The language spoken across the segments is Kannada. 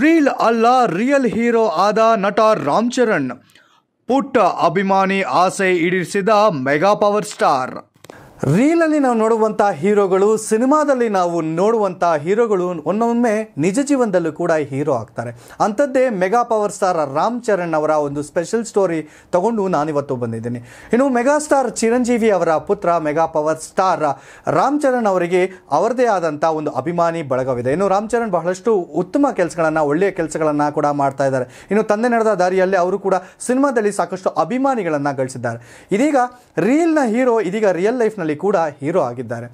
ரீல் அல்லா ரியல் ஹீರೋ ಆದ ನಟ ರಾಮ್ ಚರಣ್ ಪುಟ್ಟ ಅಭಿಮಾನಿ ಆಸೆ ಈಡೇರಿಸಿದ ಮೆಗಾ ಪವರ್ ಸ್ಟಾರ್ ರೀಲಲ್ಲಿ ನಾವು ನೋಡುವಂಥ ಹೀರೋಗಳು ಸಿನಿಮಾದಲ್ಲಿ ನಾವು ನೋಡುವಂಥ ಹೀರೋಗಳು ಒಂದೊಮ್ಮೆ ನಿಜ ಜೀವನದಲ್ಲೂ ಕೂಡ ಹೀರೋ ಆಗ್ತಾರೆ ಅಂಥದ್ದೇ mega power star Ram Charan ಅವರ ಒಂದು ಸ್ಪೆಷಲ್ ಸ್ಟೋರಿ ತಗೊಂಡು ನಾನಿವತ್ತು ಬಂದಿದ್ದೀನಿ ಇನ್ನು ಮೆಗಾ ಸ್ಟಾರ್ ಚಿರಂಜೀವಿ ಅವರ ಪುತ್ರ mega power star Ram Charan ಅವರಿಗೆ ಅವರದೇ ಆದಂಥ ಒಂದು ಅಭಿಮಾನಿ ಬಳಗವಿದೆ ಇನ್ನು ರಾಮ್ ಚರಣ್ ಬಹಳಷ್ಟು ಉತ್ತಮ ಕೆಲಸಗಳನ್ನು ಒಳ್ಳೆಯ ಕೆಲಸಗಳನ್ನು ಕೂಡ ಮಾಡ್ತಾ ಇದ್ದಾರೆ ಇನ್ನು ತಂದೆ ನಡೆದ ದಾರಿಯಲ್ಲಿ ಅವರು ಕೂಡ ಸಿನಿಮಾದಲ್ಲಿ ಸಾಕಷ್ಟು ಅಭಿಮಾನಿಗಳನ್ನು ಗಳಿಸಿದ್ದಾರೆ ಇದೀಗ ರೀಲ್ನ ಹೀರೋ ಇದೀಗ ರಿಯಲ್ ಲೈಫ್ನಲ್ಲಿ ಕೂಡ ಹೀರೋ ಆಗಿದ್ದಾರೆ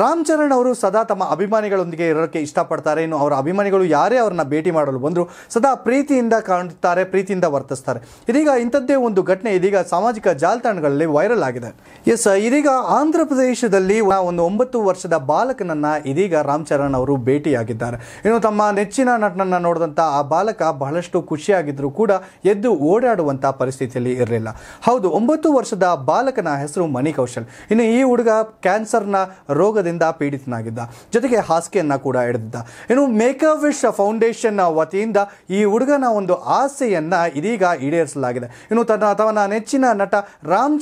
ರಾಮ್ ಚರಣ್ ಅವರು ಸದಾ ತಮ್ಮ ಅಭಿಮಾನಿಗಳೊಂದಿಗೆ ಇರೋಕ್ಕೆ ಇಷ್ಟಪಡ್ತಾರೆ ಇನ್ನು ಅವರ ಅಭಿಮಾನಿಗಳು ಯಾರೇ ಅವರನ್ನ ಭೇಟಿ ಮಾಡಲು ಬಂದರೂ ಸದಾ ಪ್ರೀತಿಯಿಂದ ಕಾಣುತ್ತಾರೆ ಪ್ರೀತಿಯಿಂದ ವರ್ತಿಸ್ತಾರೆ ಇದೀಗ ಇಂಥದ್ದೇ ಒಂದು ಘಟನೆ ಇದೀಗ ಸಾಮಾಜಿಕ ಜಾಲತಾಣಗಳಲ್ಲಿ ವೈರಲ್ ಆಗಿದೆ ಎಸ್ ಇದೀಗ ಆಂಧ್ರ ಪ್ರದೇಶದಲ್ಲಿ ಒಂದು ಒಂಬತ್ತು ವರ್ಷದ ಬಾಲಕನನ್ನ ಇದೀಗ ರಾಮ್ ಚರಣ್ ಅವರು ಭೇಟಿಯಾಗಿದ್ದಾರೆ ಇನ್ನು ತಮ್ಮ ನೆಚ್ಚಿನ ನಟನನ್ನ ನೋಡಿದಂಥ ಆ ಬಾಲಕ ಬಹಳಷ್ಟು ಖುಷಿಯಾಗಿದ್ದರೂ ಕೂಡ ಎದ್ದು ಓಡಾಡುವಂತಹ ಪರಿಸ್ಥಿತಿಯಲ್ಲಿ ಇರಲಿಲ್ಲ ಹೌದು ಒಂಬತ್ತು ವರ್ಷದ ಬಾಲಕನ ಹೆಸರು ಮಣಿ ಕೌಶಲ್ ಇನ್ನು ಈ ಹುಡುಗ ಕ್ಯಾನ್ಸರ್ನ ರೋಗ ಪೀಡಿತನಾಗಿದ್ದ ಜೊತೆಗೆ ಹಾಸಿಗೆಯನ್ನು ಕೂಡ ಹಿಡಿದಿದ್ದ ಇನ್ನು ಮೇಕ್ ವಿಶ್ ಫೌಂಡೇಶನ್ ವತಿಯಿಂದ ಈ ಹುಡುಗನ ಒಂದು ಆಸೆಯನ್ನು ಇದೀಗ ಈಡೇರಿಸಲಾಗಿದೆ ಇನ್ನು ತನ್ನ ನೆಚ್ಚಿನ ನಟ ರಾಮ್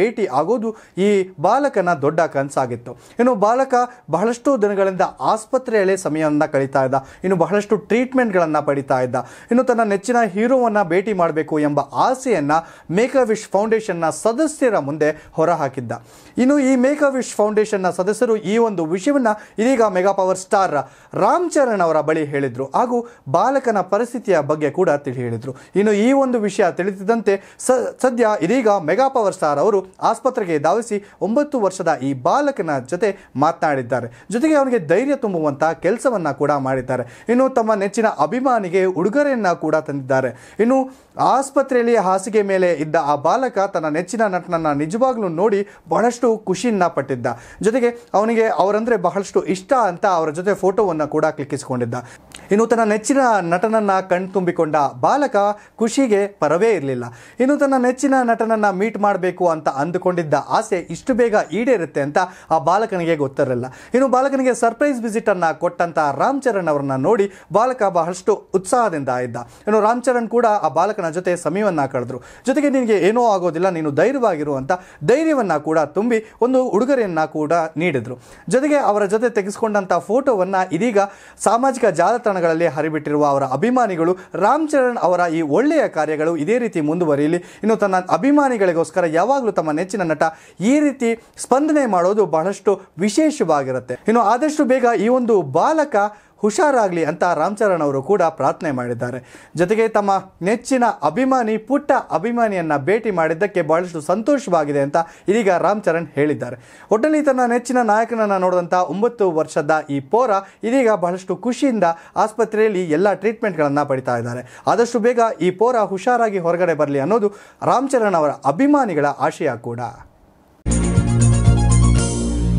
ಭೇಟಿ ಆಗೋದು ಈ ಬಾಲಕನ ದೊಡ್ಡ ಕನಸಾಗಿತ್ತು ಇನ್ನು ಬಾಲಕ ಬಹಳಷ್ಟು ದಿನಗಳಿಂದ ಆಸ್ಪತ್ರೆಯಲ್ಲೇ ಸಮಯವನ್ನು ಕಳೀತಾ ಇದ್ದ ಇನ್ನು ಬಹಳಷ್ಟು ಟ್ರೀಟ್ಮೆಂಟ್ಗಳನ್ನು ಪಡಿತಾ ಇದ್ದ ಇನ್ನು ತನ್ನ ನೆಚ್ಚಿನ ಹೀರೋವನ್ನ ಭೇಟಿ ಮಾಡಬೇಕು ಎಂಬ ಆಸೆಯನ್ನು ಮೇಕ್ ಅ ವಿಶ್ ಫೌಂಡೇಶನ್ನ ಸದಸ್ಯರ ಮುಂದೆ ಹೊರಹಾಕಿದ್ದ ಇನ್ನು ಈ ಮೇಕ್ ಅ ವಿಶ್ ಫೌಂಡೇಶನ್ನ ಸದಸ್ಯ ಸದಸ್ಯರು ಈ ಒಂದು ವಿಷಯವನ್ನು ಇದೀಗ mega power star Ram Charan ಅವರ ಬಳಿ ಹೇಳಿದರು ಹಾಗೂ ಬಾಲಕನ ಪರಿಸ್ಥಿತಿಯ ಬಗ್ಗೆ ಕೂಡ ತಿಳಿ ಹೇಳಿದರು ಇನ್ನು ಈ ಒಂದು ವಿಷಯ ತಿಳಿದಿದ್ದಂತೆ ಸದ್ಯ ಇದೀಗ ಮೆಗಾ ಪವರ್ ಸ್ಟಾರ್ ಅವರು ಆಸ್ಪತ್ರೆಗೆ ಧಾವಿಸಿ ಒಂಬತ್ತು ವರ್ಷದ ಈ ಬಾಲಕನ ಜೊತೆ ಮಾತನಾಡಿದ್ದಾರೆ ಜೊತೆಗೆ ಅವನಿಗೆ ಧೈರ್ಯ ತುಂಬುವಂತಹ ಕೆಲಸವನ್ನು ಕೂಡ ಮಾಡಿದ್ದಾರೆ ಇನ್ನು ತಮ್ಮ ನೆಚ್ಚಿನ ಅಭಿಮಾನಿಗೆ ಉಡುಗೊರೆಯನ್ನು ಕೂಡ ತಂದಿದ್ದಾರೆ ಇನ್ನು ಆಸ್ಪತ್ರೆಯಲ್ಲಿ ಹಾಸಿಗೆ ಮೇಲೆ ಇದ್ದ ಆ ಬಾಲಕ ತನ್ನ ನೆಚ್ಚಿನ ನಟನನ್ನು ನಿಜವಾಗ್ಲೂ ನೋಡಿ ಬಹಳಷ್ಟು ಖುಷಿಯನ್ನು ಪಟ್ಟಿದ್ದ ಜೊತೆಗೆ ಅವನಿಗೆ ಅವರಂದ್ರೆ ಬಹಳಷ್ಟು ಇಷ್ಟ ಅಂತ ಅವರ ಜೊತೆ ಫೋಟೋವನ್ನು ಕೂಡ ಕ್ಲಿಕ್ಕಿಸಿಕೊಂಡಿದ್ದ ಇನ್ನು ತನ್ನ ನೆಚ್ಚಿನ ನಟನನ್ನು ಕಣ್ತುಂಬಿಕೊಂಡ ಬಾಲಕ ಖುಷಿಗೆ ಪರವೇ ಇರಲಿಲ್ಲ ಇನ್ನು ತನ್ನ ನೆಚ್ಚಿನ ನಟನನ್ನು ಮೀಟ್ ಮಾಡಬೇಕು ಅಂತ ಅಂದುಕೊಂಡಿದ್ದ ಆಸೆ ಇಷ್ಟು ಬೇಗ ಈಡೇರುತ್ತೆ ಅಂತ ಆ ಬಾಲಕನಿಗೆ ಗೊತ್ತಿರಲಿಲ್ಲ ಇನ್ನು ಬಾಲಕನಿಗೆ ಸರ್ಪ್ರೈಸ್ ವಿಸಿಟನ್ನು ಕೊಟ್ಟಂತ ರಾಮ್ ಚರಣ್ ಅವರನ್ನು ನೋಡಿ ಬಾಲಕ ಬಹಳಷ್ಟು ಉತ್ಸಾಹದಿಂದ ಇದ್ದ ಇನ್ನು ರಾಮ್ ಚರಣ್ ಕೂಡ ಆ ಬಾಲಕನ ಜೊತೆ ಸಮಯವನ್ನು ಕಳೆದ್ರು ಜೊತೆಗೆ ನಿನಗೆ ಏನೋ ಆಗೋದಿಲ್ಲ ನೀನು ಅಂತ ಧೈರ್ಯವನ್ನು ಕೂಡ ತುಂಬಿ ಒಂದು ಉಡುಗೊರೆಯನ್ನು ಕೂಡ ನೀಡಿದರು ಜೊತೆಗೆ ಅವರ ಜೊತೆ ತೆಗೆಸ್ಕೊಂಡಂಥ ಫೋಟೋವನ್ನು ಇದೀಗ ಸಾಮಾಜಿಕ ಜಾಲತಾಣ ಮತದಾನಗಳಲ್ಲಿ ಹರಿಬಿಟ್ಟಿರುವ ಅವರ ಅಭಿಮಾನಿಗಳು ರಾಮ್ ಚರಣ್ ಅವರ ಈ ಒಳ್ಳೆಯ ಕಾರ್ಯಗಳು ಇದೇ ರೀತಿ ಮುಂದುವರಿಯಲಿ ಇನ್ನು ತನ್ನ ಅಭಿಮಾನಿಗಳಿಗೋಸ್ಕರ ಯಾವಾಗಲೂ ತಮ್ಮ ನೆಚ್ಚಿನ ನಟ ಈ ರೀತಿ ಸ್ಪಂದನೆ ಮಾಡೋದು ಬಹಳಷ್ಟು ವಿಶೇಷವಾಗಿರುತ್ತೆ ಇನ್ನು ಆದಷ್ಟು ಬೇಗ ಈ ಒಂದು ಬಾಲಕ ಹುಷಾರಾಗಲಿ ಅಂತ ರಾಮ್ ಚರಣ್ ಅವರು ಕೂಡ ಪ್ರಾರ್ಥನೆ ಮಾಡಿದ್ದಾರೆ ಜೊತೆಗೆ ತಮ್ಮ ನೆಚ್ಚಿನ ಅಭಿಮಾನಿ ಪುಟ್ಟ ಅಭಿಮಾನಿಯನ್ನು ಭೇಟಿ ಮಾಡಿದ್ದಕ್ಕೆ ಬಹಳಷ್ಟು ಸಂತೋಷವಾಗಿದೆ ಅಂತ ಇದೀಗ ರಾಮ್ ಚರಣ್ ಹೇಳಿದ್ದಾರೆ ಒಟ್ಟಿನಲ್ಲಿ ತನ್ನ ನೆಚ್ಚಿನ ನಾಯಕನನ್ನು ನೋಡಿದಂಥ ಒಂಬತ್ತು ವರ್ಷದ ಈ ಪೋರ ಇದೀಗ ಬಹಳಷ್ಟು ಖುಷಿಯಿಂದ ಆಸ್ಪತ್ರೆಯಲ್ಲಿ ಎಲ್ಲ ಟ್ರೀಟ್ಮೆಂಟ್ಗಳನ್ನು ಪಡಿತಾ ಇದ್ದಾರೆ ಆದಷ್ಟು ಬೇಗ ಈ ಪೋರ ಹುಷಾರಾಗಿ ಹೊರಗಡೆ ಬರಲಿ ಅನ್ನೋದು ರಾಮ್ ಚರಣ್ ಅವರ ಅಭಿಮಾನಿಗಳ ಆಶಯ ಕೂಡ